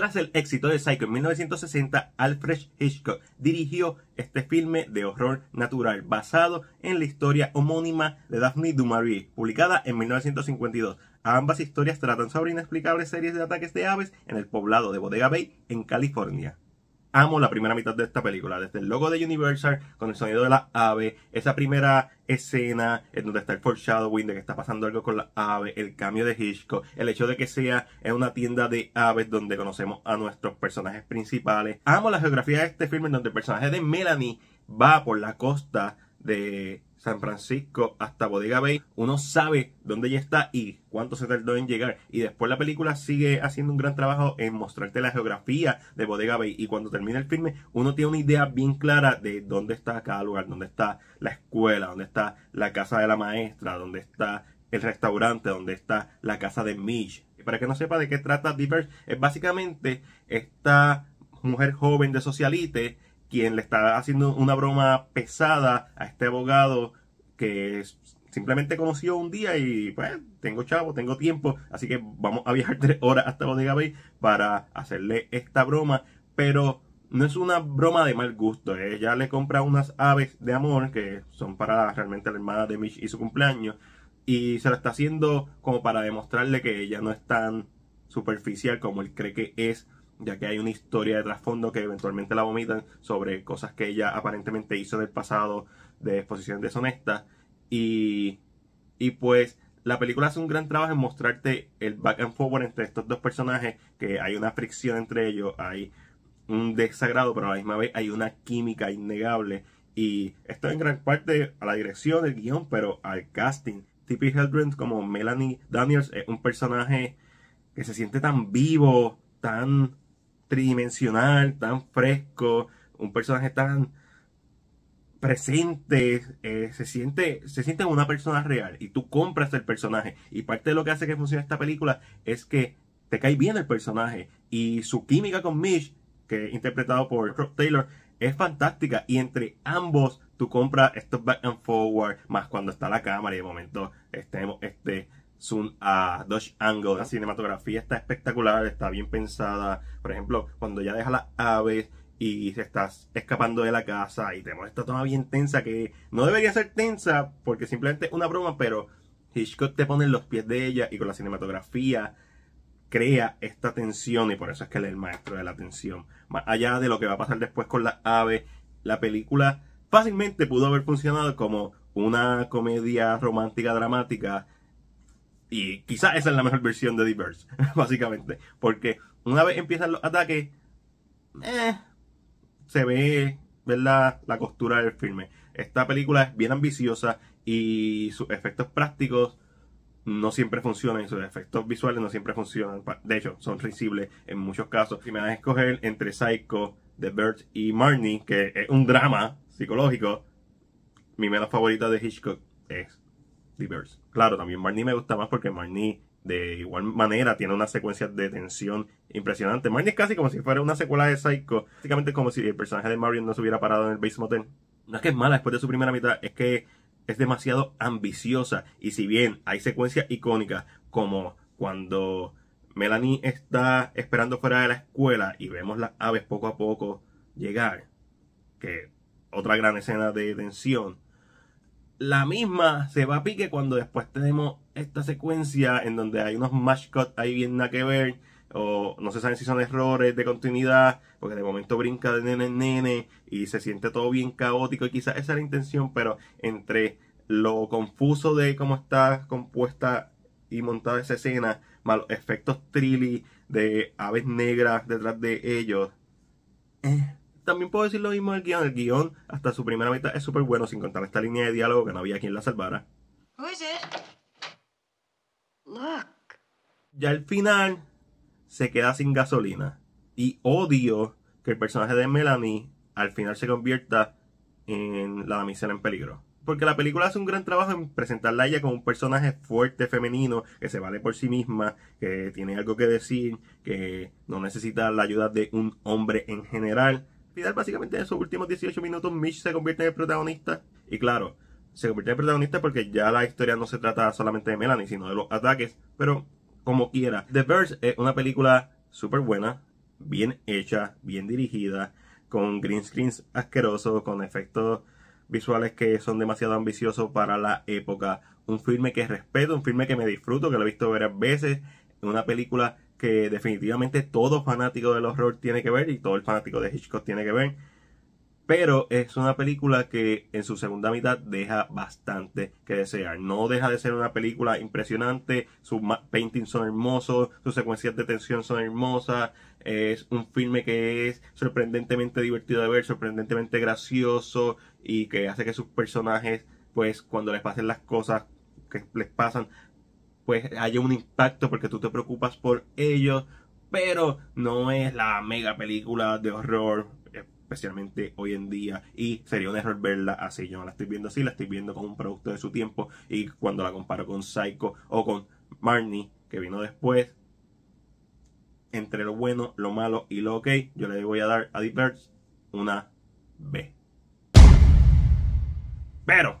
Tras el éxito de Psycho en 1960, Alfred Hitchcock dirigió este filme de horror natural basado en la historia homónima de Daphne du Maurier, publicada en 1952. Ambas historias tratan sobre inexplicables series de ataques de aves en el poblado de Bodega Bay, en California amo la primera mitad de esta película, desde el logo de Universal, con el sonido de la ave, esa primera escena en donde está el foreshadowing de que está pasando algo con la ave, el cambio de Hitchcock, el hecho de que sea en una tienda de aves donde conocemos a nuestros personajes principales. Amo la geografía de este filme en donde el personaje de Melanie va por la costa de San Francisco hasta Bodega Bay, uno sabe dónde ya está y cuánto se tardó en llegar. Y después la película sigue haciendo un gran trabajo en mostrarte la geografía de Bodega Bay. Y cuando termina el filme, uno tiene una idea bien clara de dónde está cada lugar, dónde está la escuela, dónde está la casa de la maestra, dónde está el restaurante, dónde está la casa de Mitch. Para que no sepa de qué trata Diverse, es básicamente esta mujer joven de socialite quien le está haciendo una broma pesada a este abogado que simplemente conoció un día y pues tengo chavo, tengo tiempo, así que vamos a viajar tres horas hasta Bodega Bay para hacerle esta broma, pero no es una broma de mal gusto, ¿eh? ella le compra unas aves de amor que son para realmente la hermana de Mitch y su cumpleaños y se lo está haciendo como para demostrarle que ella no es tan superficial como él cree que es ya que hay una historia de trasfondo que eventualmente la vomitan sobre cosas que ella aparentemente hizo en el pasado de exposición deshonesta. Y, y pues la película hace un gran trabajo en mostrarte el back and forward entre estos dos personajes, que hay una fricción entre ellos, hay un desagrado, pero a la misma vez hay una química innegable. Y esto en gran parte a la dirección el guión, pero al casting. Tippi Hedren como Melanie Daniels es un personaje que se siente tan vivo, tan tridimensional, tan fresco, un personaje tan presente, eh, se siente se siente una persona real y tú compras el personaje y parte de lo que hace que funcione esta película es que te cae bien el personaje y su química con Mitch, que es interpretado por Rob Taylor, es fantástica y entre ambos tú compras estos back and forward, más cuando está la cámara y de momento este, este son a Dutch Angle. La ah. cinematografía está espectacular, está bien pensada. Por ejemplo, cuando ya deja las aves y se está escapando de la casa y tenemos esta toma bien tensa que no debería ser tensa porque simplemente es una broma, pero Hitchcock te pone los pies de ella y con la cinematografía crea esta tensión y por eso es que él es el maestro de la tensión. Más allá de lo que va a pasar después con las aves, la película fácilmente pudo haber funcionado como una comedia romántica dramática y quizás esa es la mejor versión de The Birds, básicamente. Porque una vez empiezan los ataques, eh, se ve la costura del filme. Esta película es bien ambiciosa y sus efectos prácticos no siempre funcionan sus efectos visuales no siempre funcionan. De hecho, son risibles en muchos casos. Si me van a escoger entre Psycho, The Birds y Marnie, que es un drama psicológico, mi menos favorita de Hitchcock es Claro, también Marnie me gusta más porque Marnie de igual manera tiene una secuencia de tensión impresionante. Marnie es casi como si fuera una secuela de Psycho. Básicamente como si el personaje de Marion no se hubiera parado en el Base Motel. No es que es mala después de su primera mitad, es que es demasiado ambiciosa. Y si bien hay secuencias icónicas como cuando Melanie está esperando fuera de la escuela y vemos las aves poco a poco llegar, que otra gran escena de tensión la misma se va a pique cuando después tenemos esta secuencia en donde hay unos match ahí bien nada que ver o no se sabe si son errores de continuidad, porque de momento brinca de nene nene y se siente todo bien caótico y quizás esa era la intención, pero entre lo confuso de cómo está compuesta y montada esa escena, más los efectos trilly de aves negras detrás de ellos, eh, también puedo decir lo mismo del guión. El guión, hasta su primera mitad, es súper bueno, sin contar esta línea de diálogo que no había quien la salvara. Ya al final, se queda sin gasolina. Y odio que el personaje de Melanie al final se convierta en la damisela en peligro. Porque la película hace un gran trabajo en presentarla a ella como un personaje fuerte, femenino, que se vale por sí misma, que tiene algo que decir, que no necesita la ayuda de un hombre en general final, básicamente en esos últimos 18 minutos, Mitch se convierte en el protagonista. Y claro, se convierte en el protagonista porque ya la historia no se trata solamente de Melanie, sino de los ataques. Pero como quiera, The Verge es una película súper buena, bien hecha, bien dirigida, con green screens asquerosos, con efectos visuales que son demasiado ambiciosos para la época. Un filme que respeto, un filme que me disfruto, que lo he visto varias veces. Una película que definitivamente todo fanático del horror tiene que ver y todo el fanático de Hitchcock tiene que ver. Pero es una película que en su segunda mitad deja bastante que desear. No deja de ser una película impresionante. Sus paintings son hermosos, sus secuencias de tensión son hermosas. Es un filme que es sorprendentemente divertido de ver, sorprendentemente gracioso y que hace que sus personajes, pues cuando les pasen las cosas que les pasan, pues hay un impacto porque tú te preocupas por ellos, pero no es la mega película de horror, especialmente hoy en día, y sería un error verla así, yo no la estoy viendo así, la estoy viendo como un producto de su tiempo, y cuando la comparo con Psycho o con Marnie, que vino después, entre lo bueno, lo malo y lo ok, yo le voy a dar a Deep una B. Pero